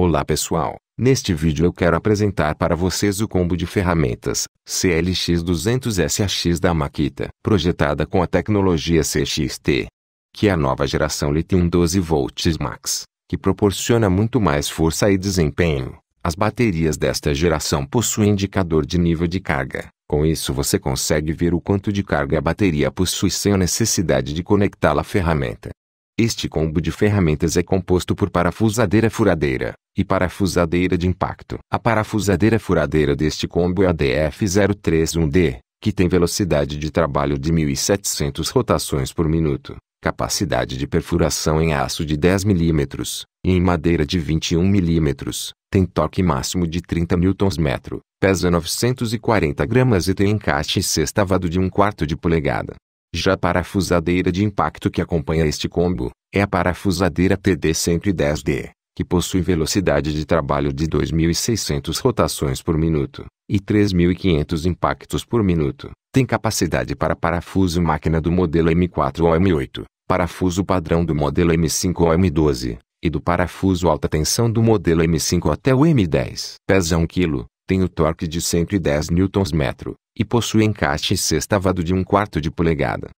Olá pessoal, neste vídeo eu quero apresentar para vocês o combo de ferramentas CLX200SAX da Makita, projetada com a tecnologia CXT, que é a nova geração Lithium 12V Max, que proporciona muito mais força e desempenho. As baterias desta geração possuem indicador de nível de carga. Com isso você consegue ver o quanto de carga a bateria possui sem a necessidade de conectá-la à ferramenta. Este combo de ferramentas é composto por parafusadeira furadeira e parafusadeira de impacto. A parafusadeira furadeira deste combo é a DF031D, que tem velocidade de trabalho de 1.700 rotações por minuto, capacidade de perfuração em aço de 10 mm e em madeira de 21 mm, tem torque máximo de 30 Nm, pesa 940 gramas e tem encaixe sextavado de 1 quarto de polegada. Já a parafusadeira de impacto que acompanha este combo, é a parafusadeira TD110D, que possui velocidade de trabalho de 2.600 rotações por minuto e 3.500 impactos por minuto. Tem capacidade para parafuso máquina do modelo M4 ou M8, parafuso padrão do modelo M5 ou M12 e do parafuso alta tensão do modelo M5 até o M10. Pesa 1 kg, tem o torque de 110 Nm, e possui encaixe sextavado de 1 quarto de polegada